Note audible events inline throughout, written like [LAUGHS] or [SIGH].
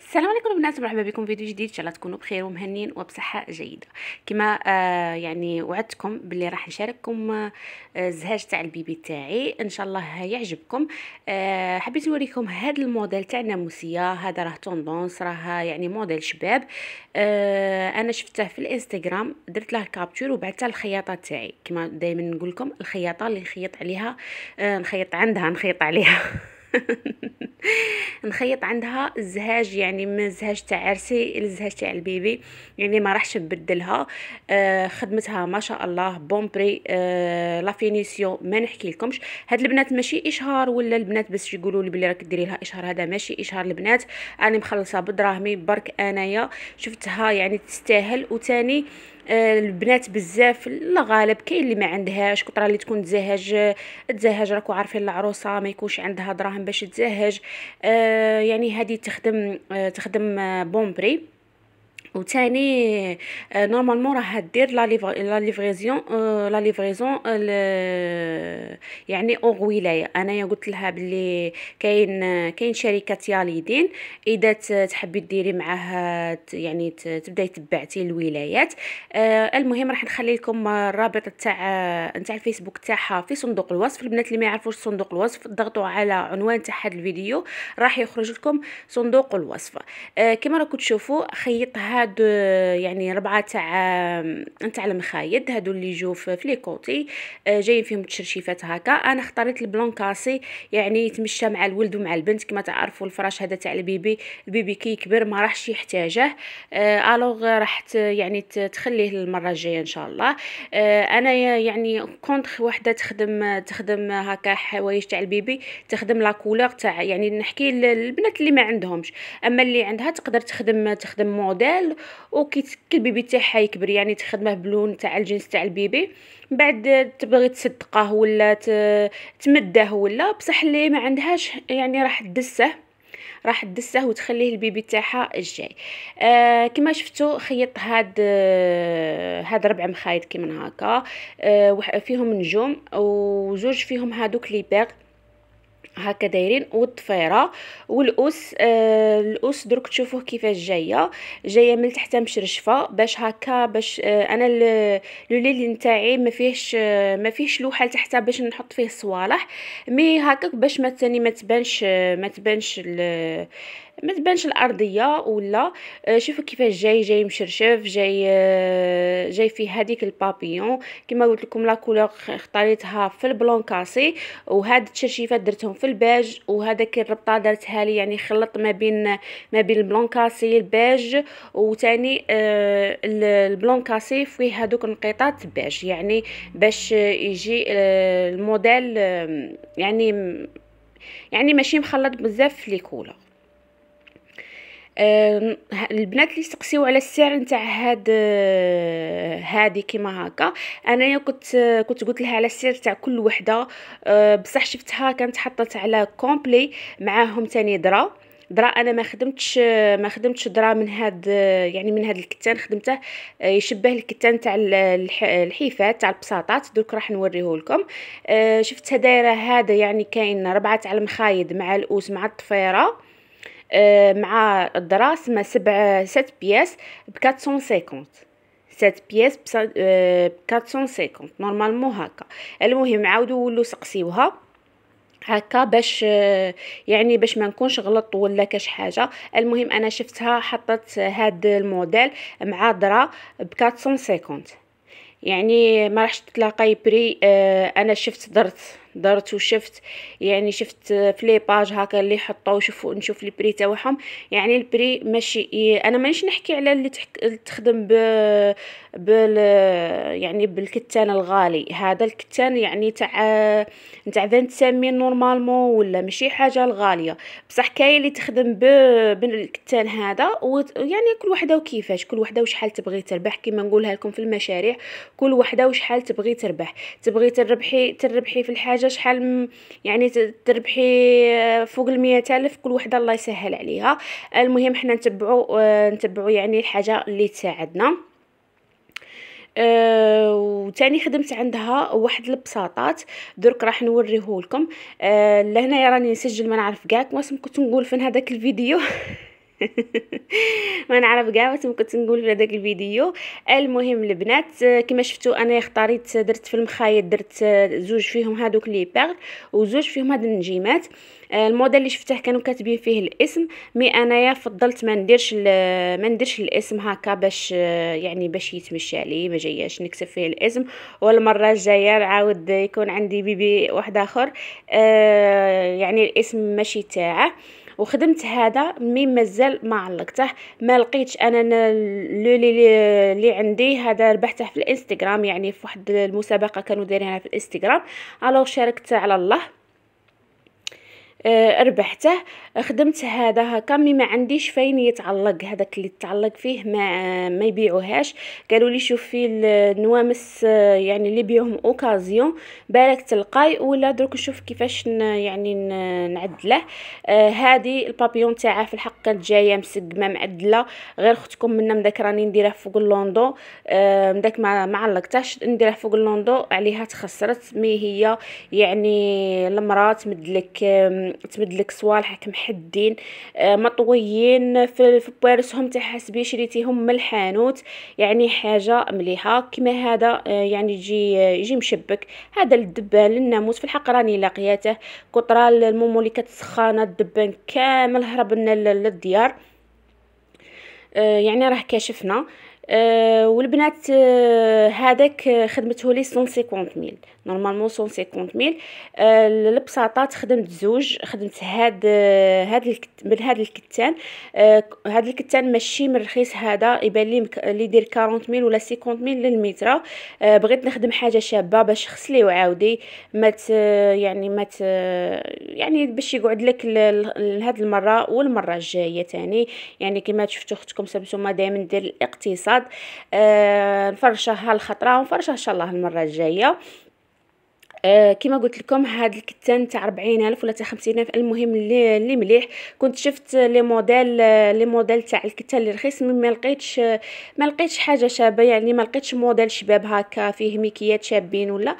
السلام عليكم البنات مرحبا بكم فيديو جديد ان شاء الله تكونوا بخير ومهنين وبصحه جيده كما آه يعني وعدتكم باللي راح نشارككم آه تاع البيبي تاعي ان شاء الله يعجبكم آه حبيت نوريكم هذا الموديل تاع الناموسيه هذا راه توندونس راه يعني موديل شباب آه انا شفته في الانستغرام درت له كابتور وبعثته الخياطه تاعي كما دائما نقول لكم الخياطه اللي نخيط عليها آه نخيط عندها نخيط عليها [LAUGHS] [LAUGHS] نخيط عندها الزهاج يعني من الزهاج تاع عرسي للزهاج تاع البيبي يعني ما راحش نبدلها آه خدمتها ما شاء الله بون بري آه لا فينيسيون ما نحكي لكمش هاد البنات ماشي اشهار ولا البنات باش يقولوا لي بلي راك ديري لها اشهار هذا ماشي اشهار البنات انا مخلصه بدراهمي برك انايا شفتها يعني تستاهل وتاني آه، البنات بزاف لا غالب كاين اللي ما عندهاش كثر اللي تكون تزهج تزهج راكو عارفين العروسه ما يكونش عندها دراهم باش تزهج آه، يعني هذه تخدم آه، تخدم بومبري وثاني نورمالمون راه دير لا ليفريزيون لا ليفريزون يعني او ولايه انايا قلت لها بلي كاين كاين شركه ياليدين اذا تحبي ديري معاها يعني تبداي تبعتي الولايات آه، المهم راح نخلي لكم الرابط تاع نتاع الفيسبوك تاعها في صندوق الوصف البنات اللي ما يعرفوش صندوق الوصف ضغطوا على عنوان تاع هذا الفيديو راح يخرج لكم صندوق الوصف آه، كما راكم تشوفوا خيط هذا هادو يعني ربعه تاع نتاع المخايد هادو اللي يجو في كوتي آه، جايين فيهم تشرشيفات هكا انا اختاريت البلون كاسي يعني يتمشى مع الولد ومع البنت كما تعرفوا الفراش هذا تاع البيبي البيبي كي كبر ما راحش يحتاجه آه، الوغ راح يعني تخليه للمره الجايه ان شاء الله آه، انا يعني كنت وحده تخدم تخدم هكا حوايج تاع البيبي تخدم لا كولور تاع يعني نحكي للبنات اللي ما عندهمش اما اللي عندها تقدر تخدم تخدم موديل كيتقل وكيتسكل البيبي تاعها يكبر يعني تخدمه بلون تاع الجنس تاع البيبي من بعد تبغي تصدقه ولا تمده ولا بصح اللي ما عندهاش يعني راح تدسه راح تدسه وتخليه البيبي تاعها الجاي آه كما شفتوا خيط هاد آه هاد ربع مخايط كيما هكا آه فيهم نجوم وزوج فيهم هادوك لي بيغ هكا دايرين والطفيره والاس آه الاس درك تشوفوه كيفاش جايه جايه من تحت مشرشفه باش هكا باش آه انا اللوليل نتاعي ما فيهش آه ما فيهش لوحه لتحت باش نحط فيه الصوالح مي هكاك باش ما تاني ما تبانش آه ما تبانش ما تبانش الارضيه ولا آه، شوفوا كيفاش جاي جاي مشرشف جاي آه، جاي فيه هذيك البابيون كما قلت لكم لا كولور اختاريتها في البلون كاسي وهاد التشرشيفات درتهم في الباج وهذاك الربطه درتها لي يعني خلط ما بين ما بين البلون كاسي البيج وثاني آه، البلون كاسي فيه هذوك النقيطات باج يعني باش يجي الموديل يعني يعني ماشي مخلط بزاف في لي كولور البنات اللي سقسيو على السعر نتاع هاد آه، هادي كيما هكا انايا كنت آه، كنت قلت لها على السعر تاع كل وحده آه، بصح شفتها كانت حطت على كومبلي معاهم تاني درا درا انا ما خدمتش ما خدمتش درا من هاد يعني من هاد الكتان خدمته يشبه الكتان تاع الحيفات تاع البساطات دوك راح نوريه لكم شفتها دايره هذا يعني كاين ربعه على المخايد مع الاوس مع الطفيره آه، مع الدراس ما سبع ست بياس بكاتسون سيكونت ست بياس آه، بكاتسون سيكونت نورمالمون هكا المهم عاودوا ولو سقسيوها هكا باش آه، يعني باش ما نكونش غلط ولا كاش حاجه المهم انا شفتها حطت هاد الموديل مع درا ب 450 يعني ما راحش تلاقاي بري انا شفت درت درت وشفت يعني شفت في لي باج هكا اللي حطوا وشوفوا نشوف البري تاعهم يعني البري ماشي انا مانيش نحكي على اللي تحك... تخدم ب بال يعني بالكتان الغالي هذا الكتان يعني تاع نتاع 25 نورمالمون ولا ماشي حاجه الغاليه بصح كاين اللي تخدم ب... بالكتان هذا ويعني كل وحده وكيفاش كل وحده وشحال تبغي تربح كيما نقولها لكم في المشاريع كل وحده وشحال تبغي تربح تبغي تربحي تربحي في الحاجه حاجه شحال يعني تربحي آه، فوق المية الف كل وحده الله يسهل عليها المهم حنا نتبعوا آه، نتبعوا يعني الحاجه اللي تساعدنا أه وتاني خدمت عندها واحد البساطات درك راح نوريه لكم أه لهنايا راني نسجل ما نعرف كاع كما كنت نقول فين هذاك الفيديو [LAUGHS] ما نعرف كاع واش كنت نقول في هذاك الفيديو المهم البنات كما شفتوا انا اختاريت درت في المخايط درت زوج فيهم هادوك لي بيرل وزوج فيهم هاد النجيمات الموديل اللي شفته كانوا كاتبين فيه الاسم مي انايا فضلت ما نديرش ما نديرش الاسم هكا باش يعني باش يتمشى لي ما جاياش نكتب فيه الاسم والمره الجايه نعاود يكون عندي بيبي واحد اخر آه، يعني الاسم ماشي تاعه وخدمت هذا مي مازال ما علقته ما لقيتش انا لو لي عندي هذا ربحته في الانستغرام يعني في واحد المسابقه كانوا دايرينها في الانستغرام الوغ شاركت على الله آه، ربحته خدمت هذا هكا مي ما عنديش فين يتعلق هذاك اللي تعلق فيه ما ما يبيعوهاش قالوا لي شوفي النوامس آه، يعني اللي بيهم اوكازيون بالك تلقاي ولا درك نشوف كيفاش يعني نعدله هذه آه، البابيون تاعها في الحق كانت جايه مسقمه معدله غير اختكم منا مداك راني نديرها فوق اللوندو مداك ما معلقتاش نديرها فوق اللوندو عليها تخسرت مي هي يعني المرات مدلك تبدلك صوالحك محدين آه، مطويين في تاع حاسبي شريتيهم من الحانوت يعني حاجه مليحه كما هذا آه، يعني يجي آه، يجي مشبك هذا الدبان للناموس في الحق راني لاقياته كطرا المومو اللي كتسخانه الدبان كامل هربنا للديار يعني راه كاشفنا آه، والبنات آه، هذاك آه، خدمته لي 150 ميل نورمالمون 150 ميل أه البساطه خدمت زوج خدمت هاد هاد من هاد الكتان هاد الكتان ماشي من الرخيص هذا يبان لي اللي يدير 40 ميل ولا 50 ميل للمتر بغيت نخدم حاجه شابه باش خسلي وعاودي ما يعني ما يعني باش يقعد لك لهاد المره والمره الجايه تاني يعني كما شفتوا اختكم سمسومه دائما دير الاقتصاد بعض آه، نفرشه هالخطره ونفرشه ان شاء الله المره الجايه آه، كما قلت لكم هاد الكتان تاع 40000 ولا تاع 50000 المهم اللي, اللي مليح كنت شفت لي موديل لي موديل تاع الكتان اللي رخيص ما لقيتش ما لقيتش حاجه شابه يعني ما لقيتش موديل شباب هكا فيه ميكيات شابين ولا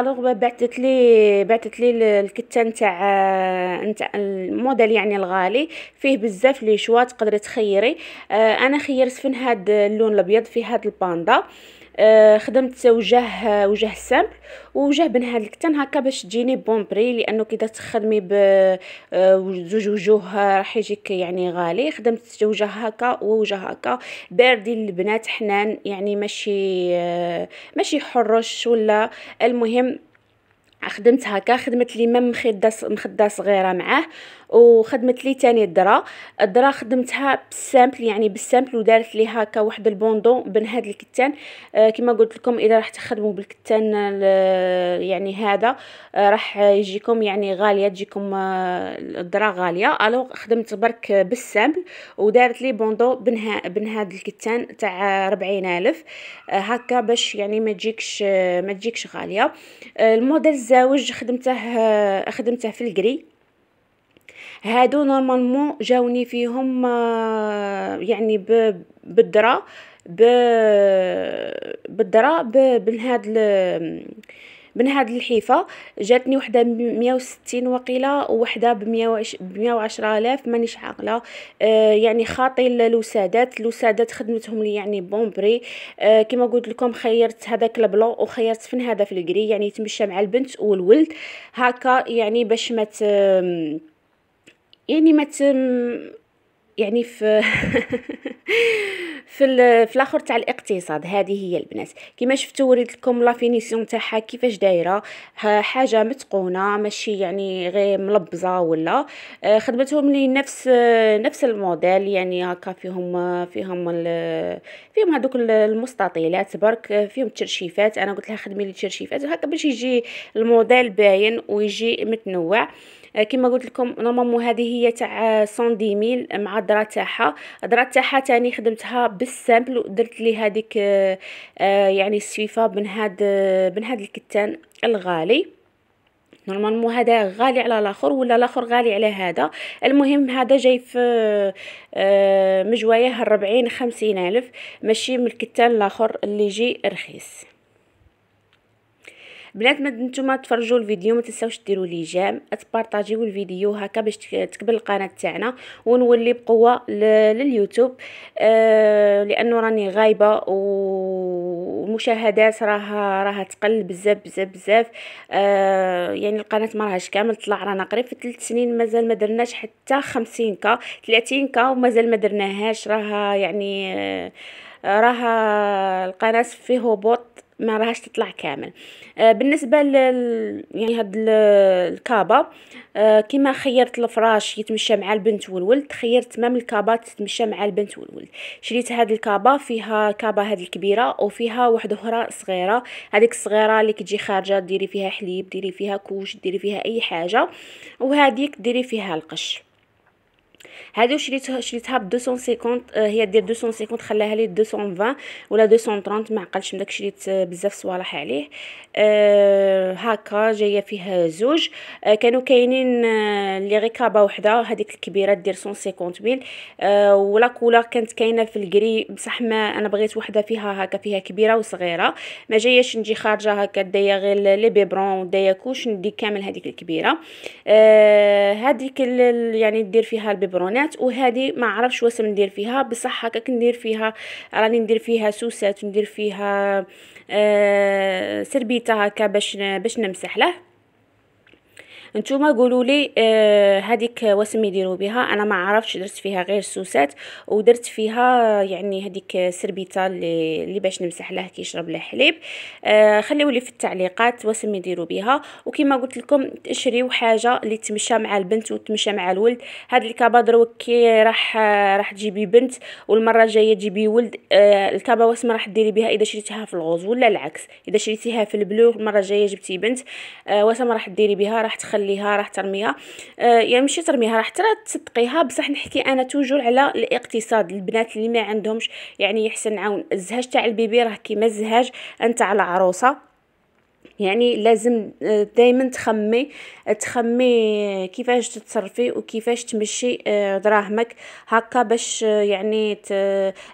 الوغ آه، بعثت لي بعثت لي الكتان تاع آه، نتاع الموديل يعني الغالي فيه بزاف لي شوا تقدري تخيري انا خيرت فين هاد اللون الابيض في هاد الباندا آه، خدمت وجه وجه سامبل وجه بنهاد الكتان هكا باش تجيني بون بري لانه كي تخدمي بزوج آه، وجوه راح يجيك يعني غالي خدمت وجه هكا ووجه هكا باردين البنات حنان يعني ماشي آه، ماشي حرش ولا المهم خدمت هكا خدمت لي مام مخده صغيره معاه وخدمت لي تاني الدرا الدرا خدمتها بالسامبل يعني بالسامبل ودارت لي هكا واحد البوندون بنهاد الكتان آه، كما قلت لكم اذا راح تخدموا بالكتان يعني هذا آه، راح يجيكم يعني غاليه تجيكم آه، الدرا غاليه الو خدمت برك بالسامبل ودارت لي بوندو بنها بنهاد الكتان تاع 40000 هكا باش يعني ما تجيكش ما تجيكش غاليه الموديل الزاوج خدمته خدمته في الكري هادو نورمالمون جاوني فيهم آه، يعني بالدرا بالدرا من هاد من هاد الحيفه جاتني وحده ب 160 وقيله وحده ب 110 الاف مانيش عاقله آه يعني خاطي الوسادات الوسادات خدمتهم لي يعني بومبري آه كما قلت لكم خيرت هذاك البلون وخيرت فن هذا في الكري يعني يتمشى مع البنت والولد هكا يعني باش ما يعني ما يعني [LAUGHS] في في في الاخر تاع الاقتصاد هذه هي البنات كما شفتوا وريت لكم لا فينيسيون تاعها كيفاش دايره حاجه متقونه ماشي يعني غير ملبزه ولا آه، خدمتهم لي نفس نفس الموديل يعني هكا فيهم فيهم فيهم هذوك المستطيلات برك فيهم ترشيفات انا قلت لها خدمي لي ترشيفات هكا باش يجي الموديل باين ويجي متنوع آه، كما قلت لكم نورمالمون هذه هي تاع آه، ساندي ميل مع الدرا تاعها الدرا تاعها تاني خدمتها بالسامبل ودرت لي هذيك آه، يعني السيفه من هاد من هاد الكتان الغالي نورمالمون هذا غالي على الاخر ولا الاخر غالي على هذا المهم هذا جاي في مجوايه 40 50 الف ماشي من الكتان الاخر اللي يجي رخيص بنات ما نتوما تفرجوا الفيديو ما تنساوش ديروا لي جيم تبارطاجيو الفيديو هكا باش تكبر القناه تاعنا ونولي بقوه لليوتيوب آه، لانه راني غايبه و المشاهدات راها راها تقل بزاف بزاف بزاف آه يعني القناه ما راهاش كامل طلع رانا قريب في 3 سنين مازال ما درناش حتى 50 كا 30 كا ومازال ما درناهاش راها يعني آه راها القناه في هبوط ما راهاش تطلع كامل آه بالنسبه لل يعني هاد الكابه آه كيما خيرت الفراش يتمشى مع البنت والولد خيرت مام الكابات تتمشى مع البنت والولد شريت هاد الكابه فيها كابه هاد الكبيره وفيها واحده اخرى صغيره هذيك الصغيره اللي كتجي خارجه ديري فيها حليب ديري فيها كوش ديري فيها اي حاجه وهذيك ديري فيها القش هادو شريتها شريتها ب 250 هي دير 250 خلاها لي 220 ولا 230 ما عقلتش من داك شريت آه، بزاف صوالح عليه أه هاكا جايه فيها زوج أه كانوا كاينين آه، لي غي وحده هذيك الكبيره دير 150 ميل أه ولا كولا كانت كاينه في الكري بصح ما انا بغيت وحده فيها هاكا فيها كبيره وصغيره ما جاياش نجي خارجه هاكا دايه غير لي بيبرون ودايه كوش ندي كامل هذيك الكبيره أه هذيك يعني دير فيها البيبرون مكرونات وهذه ما عرفش واش ندير فيها بصح هكا ندير فيها راني ندير فيها سوسات وندير فيها آه سربيته هكا باش باش نمسح له نتوما قولوا لي آه هذيك وسم يديروا بها انا ما عرفتش درت فيها غير سوسات ودرت فيها يعني هذيك سربيتا اللي, اللي باش نمسح له كيشرب له حليب آه خليوا لي في التعليقات وسم يديروا بها وكما قلت لكم تشريو حاجه اللي تمشى مع البنت وتمشى مع الولد هاد الكابه دروك كي راح راح تجيبي بنت والمره الجايه تجيبي ولد آه الكابه وسم راح ديري بها اذا شريتيها في الغوز ولا العكس اذا شريتيها في البلو المره الجايه جبتي بنت آه وسم راح ديري بها راح تخلي تخليها راح ترميها آه يعني ماشي ترميها راح ترى تصدقيها بصح نحكي انا توجور على الاقتصاد البنات اللي ما عندهمش يعني يحسن عون الزهاج تاع البيبي راه كيما الزهاج على العروسه يعني لازم آه، دائما تخمي آه، تخمي آه، كيفاش تتصرفي وكيفاش تمشي دراهمك هكا باش يعني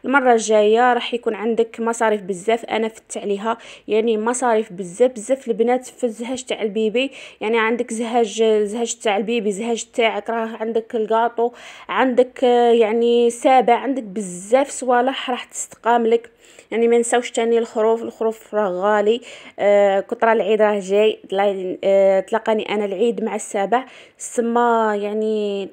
المره الجايه راح يكون عندك مصاريف بزاف انا فت عليها يعني مصاريف بزاف بزاف البنات في الزهاج تاع البيبي يعني عندك زهاج زهاج تاع البيبي زهاج تاعك راه عندك الكاطو عندك يعني سابع عندك بزاف صوالح راح تستقام لك يعني ما نساوش تاني الخروف الخروف راه غالي آه كتر العيد راه جاي آه، تلاقاني انا العيد مع السبع سما يعني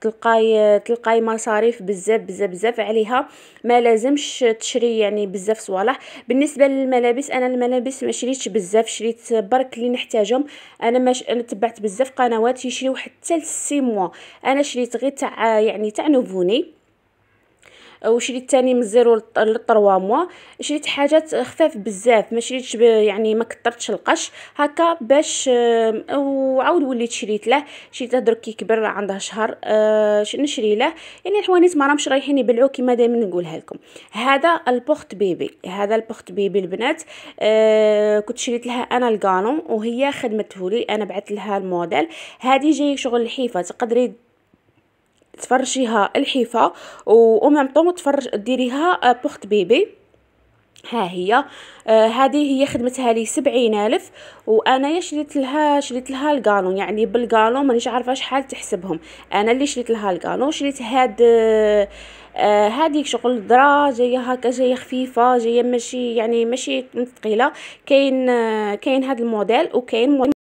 تلقاي تلقاي مصاريف بزاف بزاف بزاف عليها ما لازمش تشري يعني بزاف صوالح بالنسبه للملابس انا الملابس ما شريتش بزاف شريت برك اللي نحتاجهم انا مش انا تبعت بزاف قنوات يشريو حتى لسي موا انا شريت غير تاع يعني تاع نوفوني وشريت تاني من زيرو للطروا موا شريت حاجات خفاف بزاف ما شريتش يعني ما كثرتش القش هكا باش وعاود وليت شريت له شريت له درك كيكبر عنده شهر أه نشري له يعني الحوانيت ما راهمش رايحين يبلعوا كيما دائما نقولها لكم هذا البوخت بيبي هذا البوخت بيبي البنات أه كنت شريت لها انا الكالون وهي خدمته لي انا بعثت لها الموديل هذه جاي شغل الحيفه تقدري تفرشيها او ومام طون تفرج ديريها آه، بوخت بيبي ها هي آه هذه هي خدمتها لي سبعين الف وانايا شريت لها شريت لها الكالون يعني بالكالون مانيش عارفه شحال تحسبهم انا اللي شريت لها الكالون شريت هاد آه هذيك آه، شغل درا جايه هكا جايه خفيفه جايه ماشي يعني ماشي ثقيله كاين آه كاين هذا الموديل وكاين